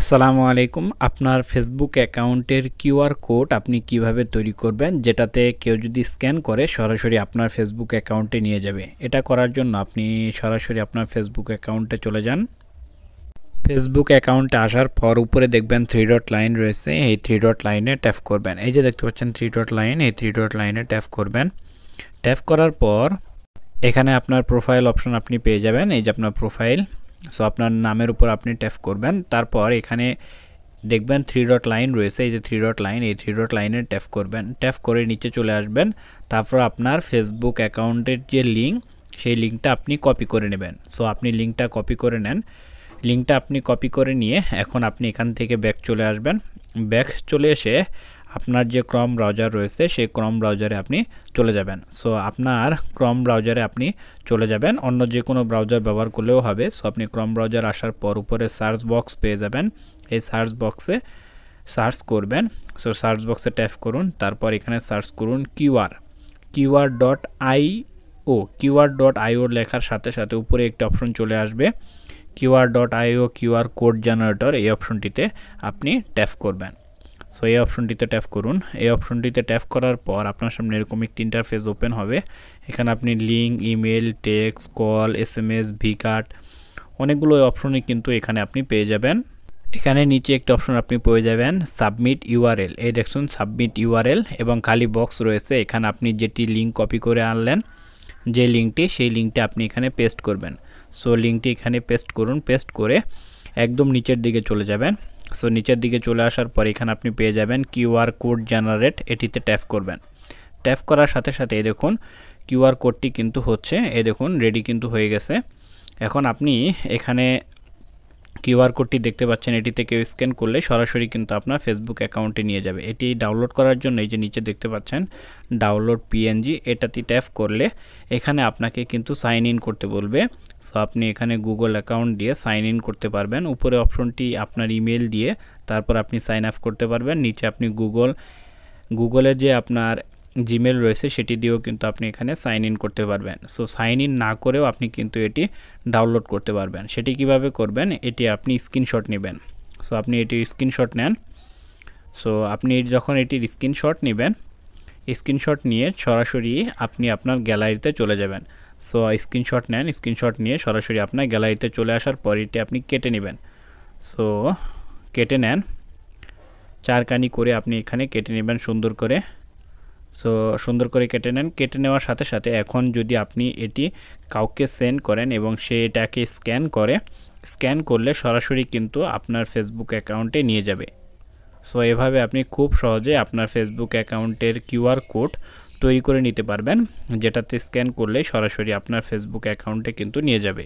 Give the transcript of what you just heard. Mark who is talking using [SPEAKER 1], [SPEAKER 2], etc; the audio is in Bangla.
[SPEAKER 1] আসসালামু আলাইকুম আপনার ফেসবুক অ্যাকাউন্টের কিউআর কোড আপনি কিভাবে তৈরি করবেন যেটাতে কেউ যদি স্ক্যান করে সরাসরি আপনার ফেসবুক অ্যাকাউন্টে নিয়ে যাবে এটা করার জন্য আপনি সরাসরি আপনার ফেসবুক অ্যাকাউন্টে চলে যান ফেসবুক অ্যাকাউন্টে আসার পর উপরে দেখবেন থ্রি ডট লাইন রয়েছে এই থ্রি ডট লাইনে ট্যাপ করবেন এই যে দেখতে পাচ্ছেন থ্রি ডট লাইন এই থ্রি ডট লাইনে ট্যাপ করবেন ট্যাপ করার পর এখানে আপনার প্রোফাইল অপশন আপনি পেয়ে যাবেন এই যে আপনার প্রোফাইল সো আপনার নামের উপর আপনি ট্যাপ করবেন তারপর এখানে দেখবেন থ্রি ডট লাইন রয়েছে এই যে থ্রি ডট লাইন এই থ্রি ডট লাইনে ট্যাপ করবেন ট্যাপ করে নিচে চলে আসবেন তারপর আপনার ফেসবুক অ্যাকাউন্টের যে লিঙ্ক সেই লিঙ্কটা আপনি কপি করে নেবেন সো আপনি লিঙ্কটা কপি করে নেন লিঙ্কটা আপনি কপি করে নিয়ে এখন আপনি এখান থেকে ব্যাক চলে আসবেন ব্যাক চলে এসে আপনার যে ক্রম ব্রাউজার রয়েছে সেই ক্রম ব্রাউজারে আপনি চলে যাবেন সো আপনার ক্রম ব্রাউজারে আপনি চলে যাবেন অন্য যে কোনো ব্রাউজার ব্যবহার করলেও হবে সো আপনি ক্রম ব্রাউজার আসার পর উপরে সার্চ বক্স পেয়ে যাবেন এই সার্চ বক্সে সার্চ করবেন সো সার্চ বক্সে ট্যাপ করুন তারপর এখানে সার্চ করুন QR QR dot I O QR dot IO লেখার সাথে সাথে উপরে একটি অপশন চলে আসবে QR dot IO QR code generator এই অপশনটিতে আপনি ট্যাপ করবেন সো এই অপশনটিতে ট্যাপ করুন এই অপশনটিতে ট্যাপ করার পর আপনার সামনে এরকম একটি ইন্টারফেস ওপেন হবে এখানে আপনি link email text call S M S V card অনেকগুলো অপশনই কিন্তু এখানে আপনি পেয়ে যাবেন এখানে নিচে একটা অপশন আপনি পেয়ে যাবেন সাবমিট ইউআরএল এই দেখুন সাবমিট ইউআরএল এবং খালি বক্স রয়েছে এখানে আপনি যেটি লিঙ্ক কপি করে আনলেন যে লিঙ্কটি সেই লিঙ্কটি আপনি এখানে পেস্ট করবেন সো লিঙ্কটি এখানে পেস্ট করুন পেস্ট করে একদম নিচের দিকে চলে যাবেন সো নিচের দিকে চলে আসার পর এখানে আপনি পেয়ে যাবেন কিউআর কোড জেনারেট এটিতে ট্যাপ করবেন ট্যাপ করার সাথে সাথে এই দেখুন কিউআর কোডটি কিন্তু হচ্ছে এ দেখুন রেডি কিন্তু হয়ে গেছে এখন আপনি এখানে কিউআর কোডটি দেখতে পাচ্ছেন এটিতে কেউ স্ক্যান করলে সরাসরি কিন্তু আপনার ফেসবুক অ্যাকাউন্টে নিয়ে যাবে এটি ডাউনলোড করার জন্য এই যে নিচে দেখতে পাচ্ছেন ডাউনলোড পিএনজি এটাতে ট্যাপ করলে এখানে আপনাকে কিন্তু সাইন ইন করতে বলবে সো আপনি এখানে গুগল অ্যাকাউন্ট দিয়ে সাইন ইন করতে পারবেন উপরে অপশনটি আপনার ইমেল দিয়ে তারপর আপনি সাইন আপ করতে পারবেন নিচে আপনি গুগল গুগলে যে আপনার জিমেল রয়েছে সেটি দিয়েও কিন্তু আপনি এখানে সাইন ইন করতে পারবেন সো সাইন ইন না করেও আপনি কিন্তু এটি ডাউনলোড করতে পারবেন সেটি কিভাবে করবেন এটি আপনি স্ক্রিনশট নেবেন সো আপনি এটির স্ক্রিনশট নেন সো আপনি যখন এটির স্ক্রিনশট নেবেন স্ক্রিনশট নিয়ে সরাসরি আপনি আপনার গ্যালারিতে চলে যাবেন সো স্ক্রিনশট নেন স্ক্রিনশট নিয়ে সরাসরি আপনার গ্যালারিতে চলে আসার পর এটি আপনি কেটে নেবেন সো কেটে নেন চারকানি করে আপনি এখানে কেটে নেবেন সুন্দর করে সো সুন্দর করে কেটে নেন কেটে নেওয়ার সাথে সাথে এখন যদি আপনি এটি কাউকে সেন্ড করেন এবং সে এটাকে স্ক্যান করে স্ক্যান করলে সরাসরি কিন্তু আপনার ফেসবুক অ্যাকাউন্টে নিয়ে যাবে সো এভাবে আপনি খুব সহজে আপনার ফেসবুক অ্যাকাউন্টের কিউআর কোড তৈরি করে নিতে পারবেন যেটাতে স্ক্যান করলে সরাসরি আপনার ফেসবুক অ্যাকাউন্টে কিন্তু নিয়ে যাবে